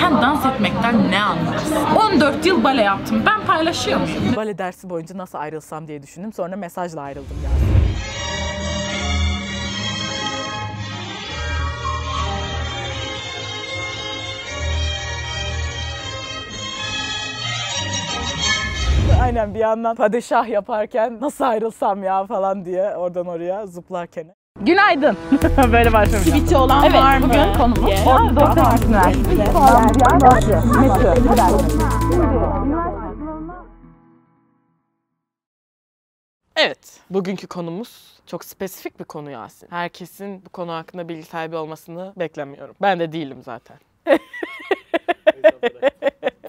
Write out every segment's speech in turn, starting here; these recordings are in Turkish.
sen dans etmekten ne anlarsın? 14 yıl bale yaptım. Ben paylaşıyor muyum? Bale dersi boyunca nasıl ayrılsam diye düşündüm. Sonra mesajla ayrıldım yani. Aynen bir yandan padişah yaparken nasıl ayrılsam ya falan diye oradan oraya zıplarken. Günaydın. Böyle başlamayacağım. Tweet'i olan evet, var mı? bugün konumuz yeah. doktor partner. Evet, bugünkü konumuz çok spesifik bir konu Yasin. Herkesin bu konu hakkında bilgi sahibi olmasını beklemiyorum. Ben de değilim zaten.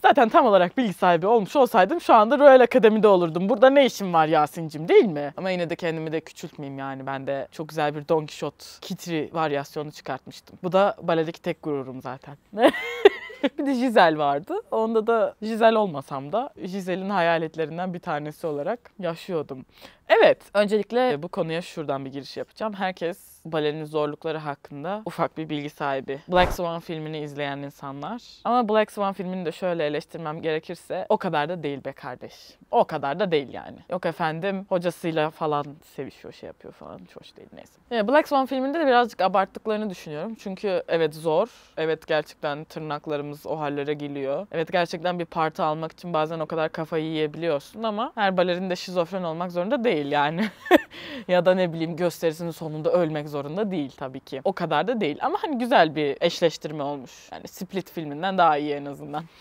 Zaten tam olarak bilgi sahibi olmuş olsaydım şu anda Royal Akademi'de olurdum. Burada ne işim var Yasin'cim değil mi? Ama yine de kendimi de küçültmeyeyim yani. Ben de çok güzel bir Don Quixote kitri varyasyonu çıkartmıştım. Bu da baledeki tek gururum zaten. bir de Jizel vardı. Onda da Jizel olmasam da Jizel'in hayaletlerinden bir tanesi olarak yaşıyordum. Evet, öncelikle bu konuya şuradan bir giriş yapacağım. Herkes balenin zorlukları hakkında ufak bir bilgi sahibi. Black Swan filmini izleyen insanlar. Ama Black Swan filmini de şöyle eleştirmem gerekirse o kadar da değil be kardeş. O kadar da değil yani. Yok efendim hocasıyla falan sevişiyor şey yapıyor falan. Hiç hoş değil neyse. Ee, Black Swan filminde de birazcık abarttıklarını düşünüyorum. Çünkü evet zor. Evet gerçekten tırnaklarımız o hallere geliyor. Evet gerçekten bir parti almak için bazen o kadar kafayı yiyebiliyorsun ama her balerin de şizofren olmak zorunda değil yani. ya da ne bileyim gösterisinin sonunda ölmek zorunda değil tabii ki. O kadar da değil ama hani güzel bir eşleştirme olmuş. Yani Split filminden daha iyi en azından.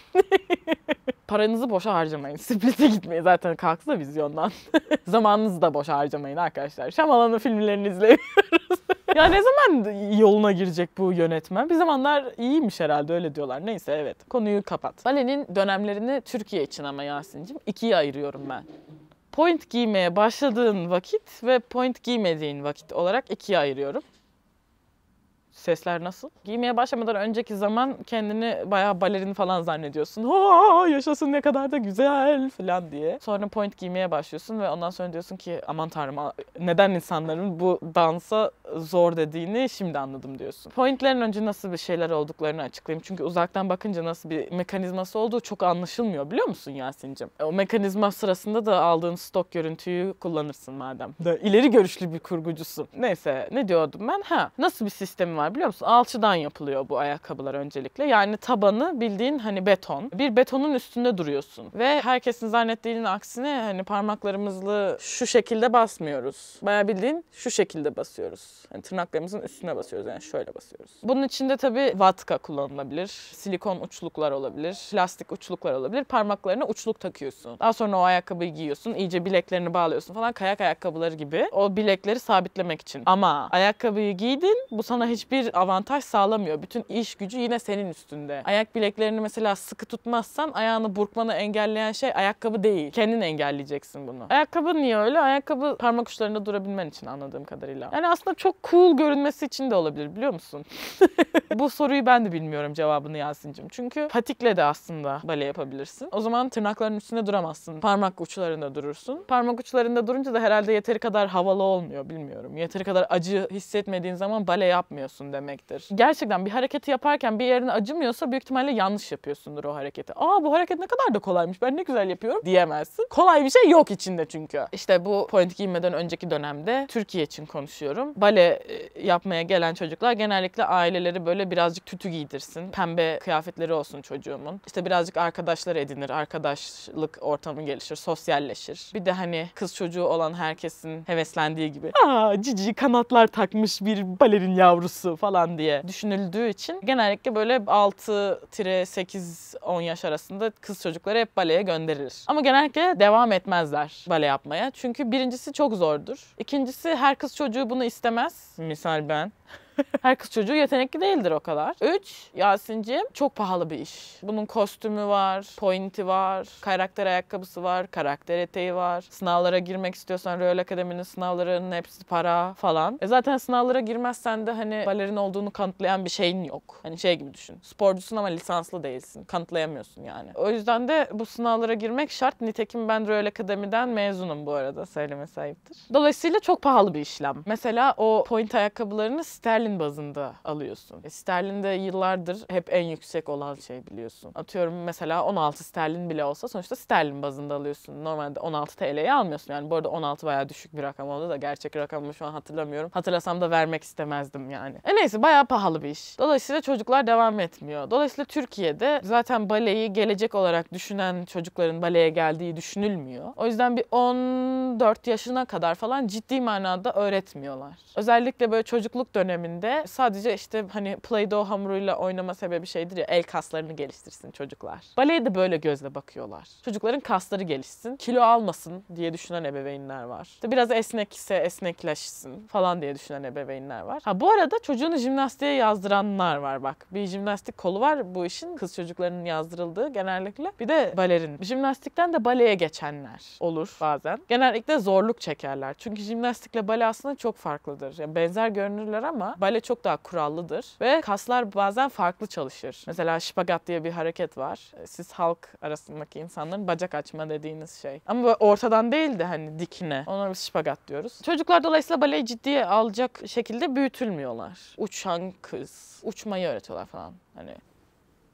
Paranızı boşa harcamayın. Split'e gitmeyin. Zaten kalksa vizyondan. Zamanınızı da boşa harcamayın arkadaşlar. Şamalan'ın filmlerini izlemiyoruz. ya ne zaman yoluna girecek bu yönetmen? Bir zamanlar iyiymiş herhalde öyle diyorlar. Neyse evet. Konuyu kapat. Balenin dönemlerini Türkiye için ama Yasin'cim ikiye ayırıyorum ben point giymeye başladığın vakit ve point giymediğin vakit olarak ikiye ayırıyorum. Sesler nasıl? Giymeye başlamadan önceki zaman kendini bayağı balerin falan zannediyorsun. Ha yaşasın ne kadar da güzel falan diye. Sonra point giymeye başlıyorsun ve ondan sonra diyorsun ki aman tanrım neden insanların bu dansa zor dediğini şimdi anladım diyorsun. Pointlerin önce nasıl bir şeyler olduklarını açıklayayım. Çünkü uzaktan bakınca nasıl bir mekanizması olduğu çok anlaşılmıyor biliyor musun Yasin'cim? O mekanizma sırasında da aldığın stok görüntüyü kullanırsın madem. De, ileri görüşlü bir kurgucusun. Neyse ne diyordum ben? Ha nasıl bir sistemi var? bunlar biliyor musun? Alçıdan yapılıyor bu ayakkabılar öncelikle. Yani tabanı bildiğin hani beton. Bir betonun üstünde duruyorsun. Ve herkesin zannettiğinin aksine hani parmaklarımızla şu şekilde basmıyoruz. Baya bildiğin şu şekilde basıyoruz. Yani tırnaklarımızın üstüne basıyoruz yani şöyle basıyoruz. Bunun içinde tabii vatka kullanılabilir. Silikon uçluklar olabilir. Plastik uçluklar olabilir. Parmaklarına uçluk takıyorsun. Daha sonra o ayakkabıyı giyiyorsun. iyice bileklerini bağlıyorsun falan. Kayak ayakkabıları gibi. O bilekleri sabitlemek için. Ama ayakkabıyı giydin. Bu sana hiçbir hiçbir avantaj sağlamıyor. Bütün iş gücü yine senin üstünde. Ayak bileklerini mesela sıkı tutmazsan ayağını burkmanı engelleyen şey ayakkabı değil. Kendin engelleyeceksin bunu. Ayakkabı niye öyle? Ayakkabı parmak uçlarında durabilmen için anladığım kadarıyla. Yani aslında çok cool görünmesi için de olabilir biliyor musun? Bu soruyu ben de bilmiyorum cevabını Yasin'cim. Çünkü patikle de aslında bale yapabilirsin. O zaman tırnakların üstünde duramazsın. Parmak uçlarında durursun. Parmak uçlarında durunca da herhalde yeteri kadar havalı olmuyor bilmiyorum. Yeteri kadar acı hissetmediğin zaman bale yapmıyorsun yapıyorsun demektir. Gerçekten bir hareketi yaparken bir yerine acımıyorsa büyük ihtimalle yanlış yapıyorsundur o hareketi. Aa bu hareket ne kadar da kolaymış ben ne güzel yapıyorum diyemezsin. Kolay bir şey yok içinde çünkü. İşte bu point giymeden önceki dönemde Türkiye için konuşuyorum. Bale e, yapmaya gelen çocuklar genellikle aileleri böyle birazcık tütü giydirsin. Pembe kıyafetleri olsun çocuğumun. İşte birazcık arkadaşlar edinir. Arkadaşlık ortamı gelişir. Sosyalleşir. Bir de hani kız çocuğu olan herkesin heveslendiği gibi. Aa cici kanatlar takmış bir balerin yavrusu kokusu falan diye düşünüldüğü için genellikle böyle 6-8-10 yaş arasında kız çocukları hep baleye gönderilir. Ama genellikle devam etmezler bale yapmaya. Çünkü birincisi çok zordur. İkincisi her kız çocuğu bunu istemez. Misal ben. Her kız çocuğu yetenekli değildir o kadar. 3. Yasin'cim çok pahalı bir iş. Bunun kostümü var, pointi var, karakter ayakkabısı var, karakter eteği var. Sınavlara girmek istiyorsan Royal Akademi'nin sınavlarının hepsi para falan. E zaten sınavlara girmezsen de hani balerin olduğunu kanıtlayan bir şeyin yok. Hani şey gibi düşün. Sporcusun ama lisanslı değilsin. Kanıtlayamıyorsun yani. O yüzden de bu sınavlara girmek şart. Nitekim ben Royal Akademi'den mezunum bu arada söyleme ayıptır. Dolayısıyla çok pahalı bir işlem. Mesela o point ayakkabılarını sterlin sterlin bazında alıyorsun. E, sterlin de yıllardır hep en yüksek olan şey biliyorsun. Atıyorum mesela 16 sterlin bile olsa sonuçta sterlin bazında alıyorsun. Normalde 16 TL'ye almıyorsun. Yani bu arada 16 bayağı düşük bir rakam oldu da gerçek rakamı şu an hatırlamıyorum. Hatırlasam da vermek istemezdim yani. E neyse bayağı pahalı bir iş. Dolayısıyla çocuklar devam etmiyor. Dolayısıyla Türkiye'de zaten baleyi gelecek olarak düşünen çocukların baleye geldiği düşünülmüyor. O yüzden bir 14 yaşına kadar falan ciddi manada öğretmiyorlar. Özellikle böyle çocukluk döneminde geldiğinde sadece işte hani Play-Doh hamuruyla oynama sebebi şeydir ya el kaslarını geliştirsin çocuklar. Baleye de böyle gözle bakıyorlar. Çocukların kasları gelişsin, kilo almasın diye düşünen ebeveynler var. İşte biraz ise esnekleşsin falan diye düşünen ebeveynler var. Ha bu arada çocuğunu jimnastiğe yazdıranlar var bak. Bir jimnastik kolu var bu işin kız çocuklarının yazdırıldığı genellikle. Bir de balerin. Jimnastikten de baleye geçenler olur bazen. Genellikle zorluk çekerler. Çünkü jimnastikle bale aslında çok farklıdır. Yani benzer görünürler ama itibariyle çok daha kurallıdır ve kaslar bazen farklı çalışır. Mesela şipagat diye bir hareket var. E, siz halk arasındaki insanların bacak açma dediğiniz şey. Ama böyle ortadan değil de hani dikine. Ona biz şipagat diyoruz. Çocuklar dolayısıyla baleyi ciddiye alacak şekilde büyütülmüyorlar. Uçan kız, uçmayı öğretiyorlar falan. Hani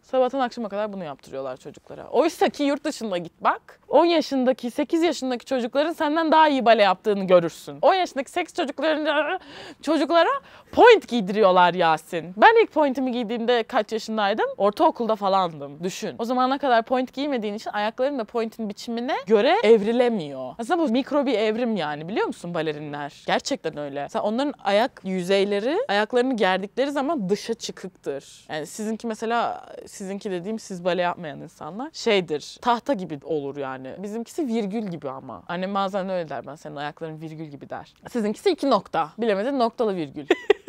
Sabahtan akşama kadar bunu yaptırıyorlar çocuklara. Oysa ki yurt dışında git bak. 10 yaşındaki, 8 yaşındaki çocukların senden daha iyi bale yaptığını görürsün. 10 yaşındaki seks çocukların çocuklara point giydiriyorlar Yasin. Ben ilk pointimi giydiğimde kaç yaşındaydım? Ortaokulda falandım. Düşün. O zamana kadar point giymediğin için ayakların da pointin biçimine göre evrilemiyor. Aslında bu mikro bir evrim yani biliyor musun balerinler? Gerçekten öyle. Mesela onların ayak yüzeyleri ayaklarını gerdikleri zaman dışa çıkıktır. Yani sizinki mesela sizinki dediğim siz bale yapmayan insanlar şeydir. Tahta gibi olur yani. Bizimkisi virgül gibi ama. Annem bazen öyle der ben senin ayakların virgül gibi der. Sizinkisi iki nokta. Bilemedin noktalı virgül.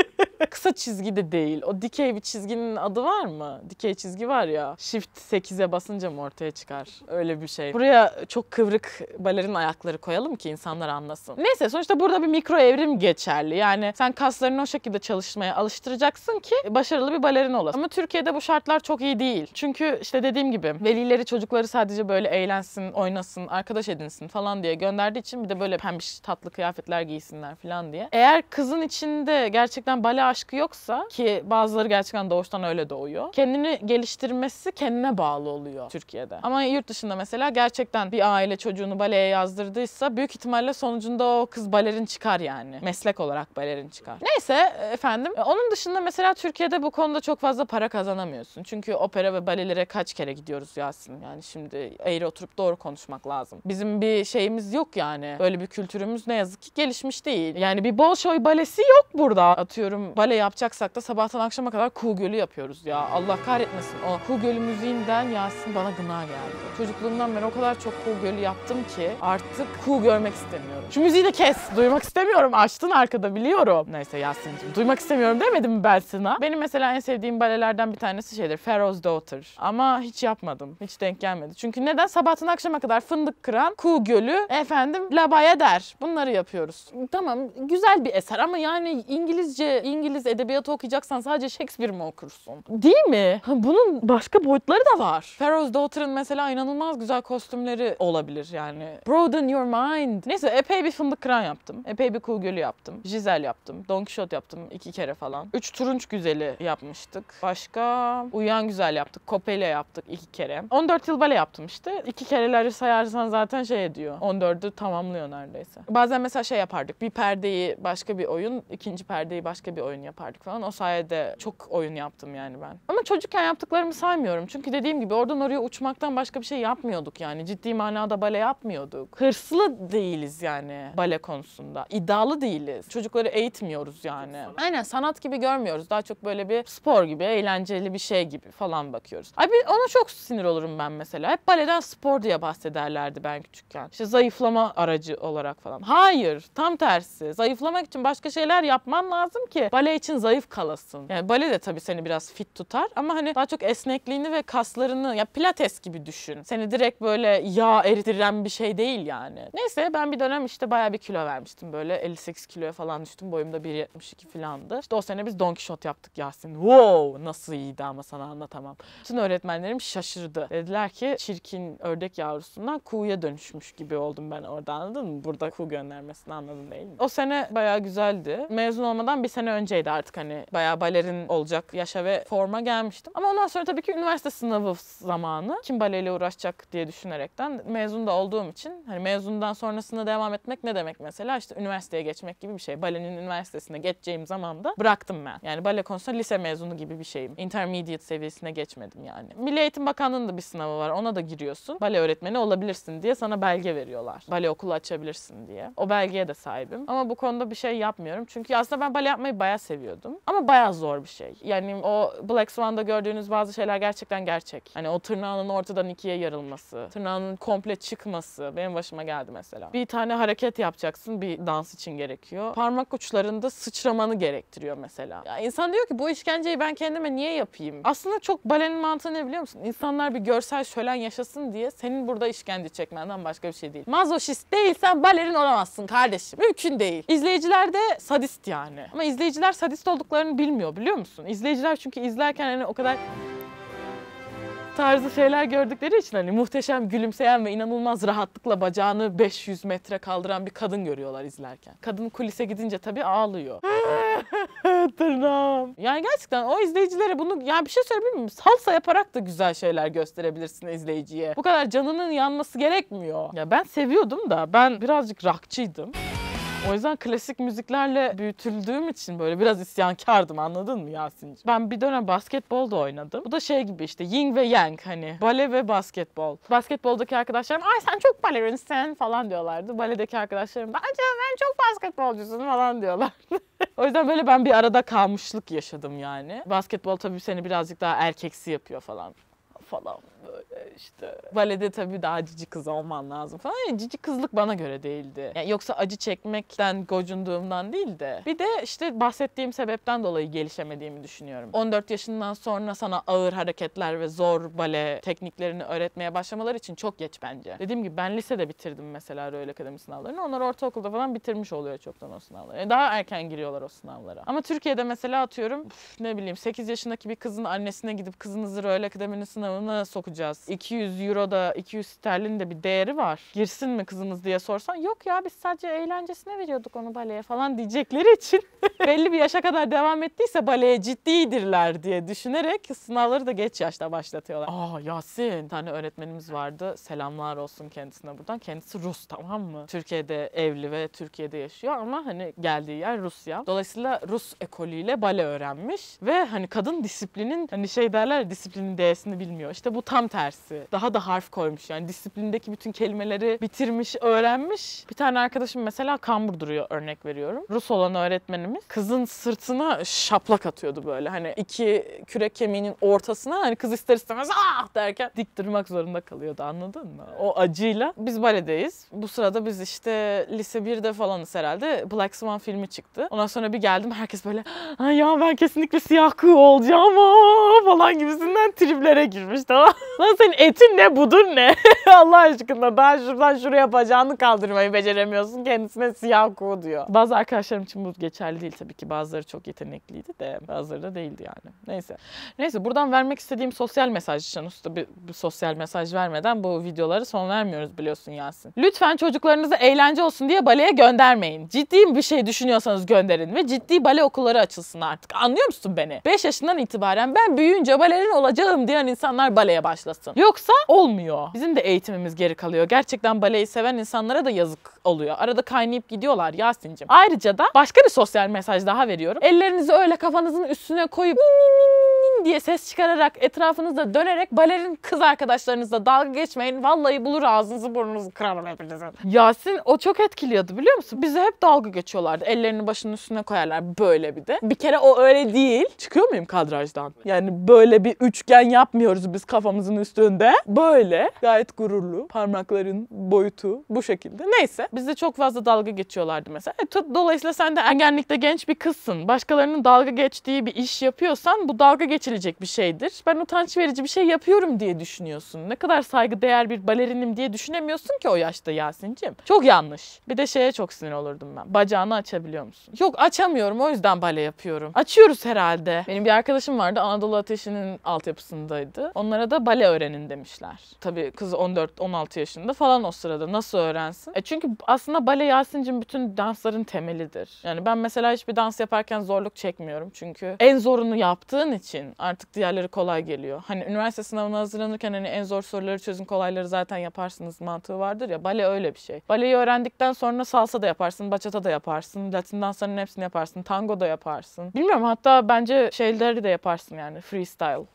Kısa çizgi de değil. O dikey bir çizginin adı var mı? Dikey çizgi var ya. Shift 8'e basınca mı ortaya çıkar? Öyle bir şey. Buraya çok kıvrık balerin ayakları koyalım ki insanlar anlasın. Neyse sonuçta burada bir mikro evrim geçerli. Yani sen kaslarını o şekilde çalışmaya alıştıracaksın ki başarılı bir balerin olasın. Ama Türkiye'de bu şartlar çok iyi değil. Çünkü işte dediğim gibi velileri çocukları sadece böyle eğlensin, oynasın, arkadaş edinsin falan diye gönderdiği için bir de böyle pembiş tatlı kıyafetler giysinler falan diye. Eğer kızın içinde gerçekten bale aşkı yoksa ki bazıları gerçekten doğuştan öyle doğuyor. Kendini geliştirmesi kendine bağlı oluyor Türkiye'de. Ama yurt dışında mesela gerçekten bir aile çocuğunu baleye yazdırdıysa büyük ihtimalle sonucunda o kız balerin çıkar yani. Meslek olarak balerin çıkar. Neyse efendim. E, onun dışında mesela Türkiye'de bu konuda çok fazla para kazanamıyorsun. Çünkü opera ve balelere kaç kere gidiyoruz Yasin? Yani şimdi eğri oturup doğru konuşmak lazım. Bizim bir şeyimiz yok yani. Böyle bir kültürümüz ne yazık ki gelişmiş değil. Yani bir Bolşoy balesi yok burada. Atıyorum bale yapacaksak da sabahtan akşama kadar Kuğu Gölü yapıyoruz ya. Allah kahretmesin. O Kuğu Gölü müziğinden Yasin bana gına geldi. Çocukluğumdan beri o kadar çok Kuğu Gölü yaptım ki artık Kuğu görmek istemiyorum. Şu müziği de kes. Duymak istemiyorum. Açtın arkada biliyorum. Neyse Yasin'cim. Duymak istemiyorum demedim mi ben sana? Benim mesela en sevdiğim balelerden bir tanesi şeydir. Pharaoh's Daughter. Ama hiç yapmadım. Hiç denk gelmedi. Çünkü neden? Sabahtan akşama kadar fındık kıran, Kuğu Gölü, efendim labaya der. Bunları yapıyoruz. Tamam güzel bir eser ama yani İngilizce, İngilizce İngiliz edebiyatı okuyacaksan sadece Shakespeare mi okursun? Değil mi? Bunun başka boyutları da var. Pharaoh's Daughter'ın mesela inanılmaz güzel kostümleri olabilir yani. Broaden your mind. Neyse epey bir fındık kıran yaptım. Epey bir kuğu gölü yaptım. Jizel yaptım. Don Quixote yaptım iki kere falan. Üç turunç güzeli yapmıştık. Başka uyuyan güzel yaptık. Kopele yaptık iki kere. 14 yıl bale yaptım işte. İki kereleri sayarsan zaten şey ediyor. 14'ü tamamlıyor neredeyse. Bazen mesela şey yapardık. Bir perdeyi başka bir oyun, ikinci perdeyi başka bir oyun oyun yapardık falan. O sayede çok oyun yaptım yani ben. Ama çocukken yaptıklarımı saymıyorum. Çünkü dediğim gibi oradan oraya uçmaktan başka bir şey yapmıyorduk yani. Ciddi manada bale yapmıyorduk. Hırslı değiliz yani bale konusunda. İddialı değiliz. Çocukları eğitmiyoruz yani. Aynen sanat gibi görmüyoruz. Daha çok böyle bir spor gibi, eğlenceli bir şey gibi falan bakıyoruz. Abi ona çok sinir olurum ben mesela. Hep baleden spor diye bahsederlerdi ben küçükken. İşte zayıflama aracı olarak falan. Hayır, tam tersi. Zayıflamak için başka şeyler yapman lazım ki bale bale için zayıf kalasın. Yani bale de tabii seni biraz fit tutar ama hani daha çok esnekliğini ve kaslarını ya pilates gibi düşün. Seni direkt böyle yağ eritiren bir şey değil yani. Neyse ben bir dönem işte bayağı bir kilo vermiştim böyle 58 kiloya falan düştüm. Boyumda 1.72 falandı. İşte o sene biz Don Kişot yaptık Yasin. Wow nasıl iyiydi ama sana anlatamam. Bütün öğretmenlerim şaşırdı. Dediler ki çirkin ördek yavrusundan kuğuya dönüşmüş gibi oldum ben orada anladın mı? Burada kuğu göndermesini anladın değil mi? O sene bayağı güzeldi. Mezun olmadan bir sene önce önceydi artık hani bayağı balerin olacak yaşa ve forma gelmiştim. Ama ondan sonra tabii ki üniversite sınavı zamanı. Kim baleyle uğraşacak diye düşünerekten mezun da olduğum için hani mezundan sonrasında devam etmek ne demek mesela? işte üniversiteye geçmek gibi bir şey. Balenin üniversitesine geçeceğim zamanda bıraktım ben. Yani bale konusunda lise mezunu gibi bir şeyim. Intermediate seviyesine geçmedim yani. Milli Eğitim Bakanlığı'nın da bir sınavı var. Ona da giriyorsun. Bale öğretmeni olabilirsin diye sana belge veriyorlar. Bale okulu açabilirsin diye. O belgeye de sahibim. Ama bu konuda bir şey yapmıyorum. Çünkü aslında ben bale yapmayı bayağı seviyordum. Ama bayağı zor bir şey. Yani o Black Swan'da gördüğünüz bazı şeyler gerçekten gerçek. Hani o tırnağının ortadan ikiye yarılması, tırnağının komple çıkması benim başıma geldi mesela. Bir tane hareket yapacaksın bir dans için gerekiyor. Parmak uçlarında sıçramanı gerektiriyor mesela. Ya insan diyor ki bu işkenceyi ben kendime niye yapayım? Aslında çok balenin mantığı ne biliyor musun? İnsanlar bir görsel şölen yaşasın diye senin burada işkence çekmenden başka bir şey değil. Mazoşist değilsen balerin olamazsın kardeşim. Mümkün değil. İzleyiciler de sadist yani. Ama izleyiciler kadar sadist olduklarını bilmiyor biliyor musun? İzleyiciler çünkü izlerken hani o kadar tarzı şeyler gördükleri için hani muhteşem gülümseyen ve inanılmaz rahatlıkla bacağını 500 metre kaldıran bir kadın görüyorlar izlerken. Kadın kulise gidince tabii ağlıyor. Tırnağım. Yani gerçekten o izleyicilere bunu ya bir şey söyleyebilir miyim? Salsa yaparak da güzel şeyler gösterebilirsin izleyiciye. Bu kadar canının yanması gerekmiyor. Ya ben seviyordum da ben birazcık rakçıydım. O yüzden klasik müziklerle büyütüldüğüm için böyle biraz isyankardım anladın mı Yasin'ciğim? Ben bir dönem basketbol da oynadım. Bu da şey gibi işte yin ve yang hani bale ve basketbol. Basketboldaki arkadaşlarım ay sen çok balerinsin falan diyorlardı. Baledeki arkadaşlarım da acaba ben çok basketbolcusun falan diyorlardı. o yüzden böyle ben bir arada kalmışlık yaşadım yani. Basketbol tabii seni birazcık daha erkeksi yapıyor falan falan böyle. E, işte valide tabii daha cici kız olman lazım falan. Yani cici kızlık bana göre değildi. Yani yoksa acı çekmekten gocunduğumdan değil de. Bir de işte bahsettiğim sebepten dolayı gelişemediğimi düşünüyorum. 14 yaşından sonra sana ağır hareketler ve zor bale tekniklerini öğretmeye başlamaları için çok geç bence. Dediğim gibi ben lisede bitirdim mesela Royal Akademi sınavlarını. Onlar ortaokulda falan bitirmiş oluyor çoktan o sınavları. Yani e, daha erken giriyorlar o sınavlara. Ama Türkiye'de mesela atıyorum ne bileyim 8 yaşındaki bir kızın annesine gidip kızınızı Royal Akademi'nin sınavına sokacağız 200 euro da 200 sterlin de bir değeri var. Girsin mi kızınız diye sorsan yok ya biz sadece eğlencesine veriyorduk onu baleye falan diyecekleri için belli bir yaşa kadar devam ettiyse baleye ciddidirler diye düşünerek sınavları da geç yaşta başlatıyorlar. Aa Yasin tane öğretmenimiz vardı. Selamlar olsun kendisine buradan. Kendisi Rus tamam mı? Türkiye'de evli ve Türkiye'de yaşıyor ama hani geldiği yer Rusya. Dolayısıyla Rus ekolüyle bale öğrenmiş ve hani kadın disiplinin hani şey derler disiplinin değerini bilmiyor. İşte bu tam tersi dersi. Daha da harf koymuş yani disiplindeki bütün kelimeleri bitirmiş, öğrenmiş. Bir tane arkadaşım mesela kambur duruyor örnek veriyorum. Rus olan öğretmenimiz kızın sırtına şaplak atıyordu böyle. Hani iki kürek kemiğinin ortasına hani kız ister istemez ah derken dik durmak zorunda kalıyordu anladın mı? O acıyla. Biz baledeyiz. Bu sırada biz işte lise 1'de falanız herhalde Black Swan filmi çıktı. Ondan sonra bir geldim herkes böyle Ay ya ben kesinlikle siyah kuğu olacağım falan gibisinden triplere girmiş tamam. Nasıl senin etin ne budur ne? Allah aşkına daha şuradan şuraya bacağını kaldırmayı beceremiyorsun. Kendisine siyah kuğu diyor. Bazı arkadaşlarım için bu geçerli değil tabii ki. Bazıları çok yetenekliydi de bazıları da değildi yani. Neyse. Neyse buradan vermek istediğim sosyal mesaj için usta bir, bir sosyal mesaj vermeden bu videoları son vermiyoruz biliyorsun Yasin. Lütfen çocuklarınızı eğlence olsun diye baleye göndermeyin. Ciddi bir şey düşünüyorsanız gönderin ve ciddi bale okulları açılsın artık. Anlıyor musun beni? 5 yaşından itibaren ben büyüyünce balerin olacağım diyen insanlar baleye başlasın lazım. Yoksa olmuyor. Bizim de eğitimimiz geri kalıyor. Gerçekten baleyi seven insanlara da yazık oluyor. Arada kaynayıp gidiyorlar Yasin'cim. Ayrıca da başka bir sosyal mesaj daha veriyorum. Ellerinizi öyle kafanızın üstüne koyup nin diye ses çıkararak etrafınızda dönerek balerin kız arkadaşlarınızla dalga geçmeyin. Vallahi bulur ağzınızı burnunuzu kırarım hepinizin. Yasin o çok etkiliyordu biliyor musun? Bize hep dalga geçiyorlardı. Ellerini başının üstüne koyarlar böyle bir de. Bir kere o öyle değil. Çıkıyor muyum kadrajdan? Yani böyle bir üçgen yapmıyoruz biz kafamızın üstünde. Böyle gayet gururlu. Parmakların boyutu bu şekilde. Neyse bizde çok fazla dalga geçiyorlardı mesela. E, dolayısıyla sen de ergenlikte genç bir kızsın. Başkalarının dalga geçtiği bir iş yapıyorsan bu dalga geç geçilecek bir şeydir. Ben utanç verici bir şey yapıyorum diye düşünüyorsun. Ne kadar saygıdeğer bir balerinim diye düşünemiyorsun ki o yaşta Yasin'cim. Çok yanlış. Bir de şeye çok sinir olurdum ben. Bacağını açabiliyor musun? Yok açamıyorum o yüzden bale yapıyorum. Açıyoruz herhalde. Benim bir arkadaşım vardı Anadolu Ateşi'nin altyapısındaydı. Onlara da bale öğrenin demişler. Tabii kız 14-16 yaşında falan o sırada. Nasıl öğrensin? E çünkü aslında bale Yasin'cim bütün dansların temelidir. Yani ben mesela hiçbir dans yaparken zorluk çekmiyorum. Çünkü en zorunu yaptığın için için artık diğerleri kolay geliyor. Hani üniversite sınavına hazırlanırken hani en zor soruları çözün kolayları zaten yaparsınız mantığı vardır ya. Bale öyle bir şey. Baleyi öğrendikten sonra salsa da yaparsın, bachata da yaparsın, Latin danslarının hepsini yaparsın, tango da yaparsın. Bilmiyorum hatta bence şeyleri de yaparsın yani freestyle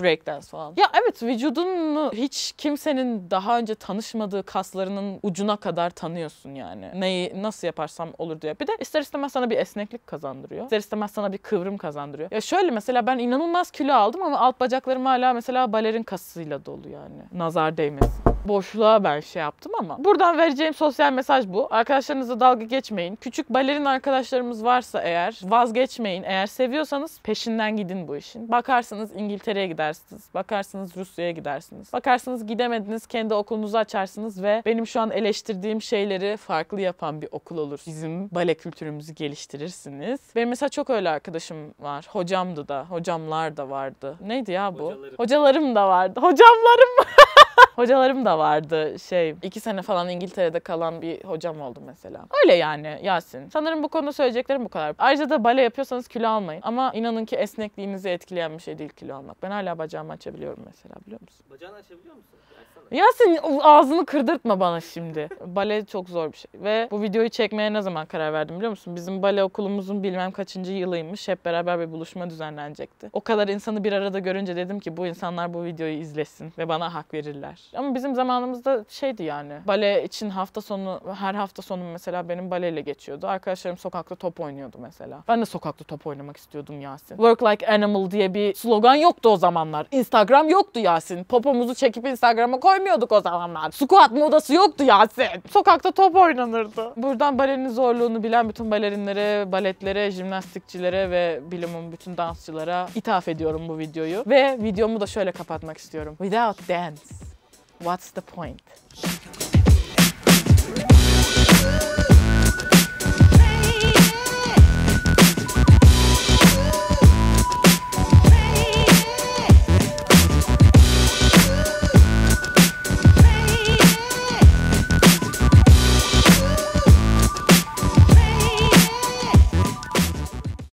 breakdance falan. Ya evet vücudunu hiç kimsenin daha önce tanışmadığı kaslarının ucuna kadar tanıyorsun yani. Neyi nasıl yaparsam olur diye. Bir de ister istemez sana bir esneklik kazandırıyor. İster istemez sana bir kıvrım kazandırıyor. Ya şöyle mesela ben inanılmaz kilo aldım ama alt bacaklarım hala mesela balerin kasıyla dolu yani. Nazar değmesin boşluğa ben şey yaptım ama. Buradan vereceğim sosyal mesaj bu. Arkadaşlarınızla dalga geçmeyin. Küçük balerin arkadaşlarımız varsa eğer vazgeçmeyin. Eğer seviyorsanız peşinden gidin bu işin. Bakarsınız İngiltere'ye gidersiniz. Bakarsınız Rusya'ya gidersiniz. Bakarsınız gidemediniz kendi okulunuzu açarsınız ve benim şu an eleştirdiğim şeyleri farklı yapan bir okul olur. Bizim bale kültürümüzü geliştirirsiniz. Benim mesela çok öyle arkadaşım var. Hocamdı da, hocamlar da vardı. Neydi ya bu? Hocalarım, Hocalarım da vardı. Hocamlarım Hocalarım da vardı şey. iki sene falan İngiltere'de kalan bir hocam oldu mesela. Öyle yani Yasin. Sanırım bu konuda söyleyeceklerim bu kadar. Ayrıca da bale yapıyorsanız kilo almayın. Ama inanın ki esnekliğinizi etkileyen bir şey değil kilo almak. Ben hala bacağımı açabiliyorum mesela biliyor musun? Bacağını açabiliyor musun? Ya sen ağzını kırdırtma bana şimdi. Bale çok zor bir şey. Ve bu videoyu çekmeye ne zaman karar verdim biliyor musun? Bizim bale okulumuzun bilmem kaçıncı yılıymış. Hep beraber bir buluşma düzenlenecekti. O kadar insanı bir arada görünce dedim ki bu insanlar bu videoyu izlesin ve bana hak verirler. Ama bizim zamanımızda şeydi yani. Bale için hafta sonu, her hafta sonu mesela benim baleyle geçiyordu. Arkadaşlarım sokakta top oynuyordu mesela. Ben de sokakta top oynamak istiyordum Yasin. Work like animal diye bir slogan yoktu o zamanlar. Instagram yoktu Yasin. Popomuzu çekip Instagram'a koy koymuyorduk o zamanlar. Squat modası yoktu Yasin. Sokakta top oynanırdı. Buradan balerinin zorluğunu bilen bütün balerinlere, baletlere, jimnastikçilere ve bilimin bütün dansçılara ithaf ediyorum bu videoyu. Ve videomu da şöyle kapatmak istiyorum. Without dance, what's the point?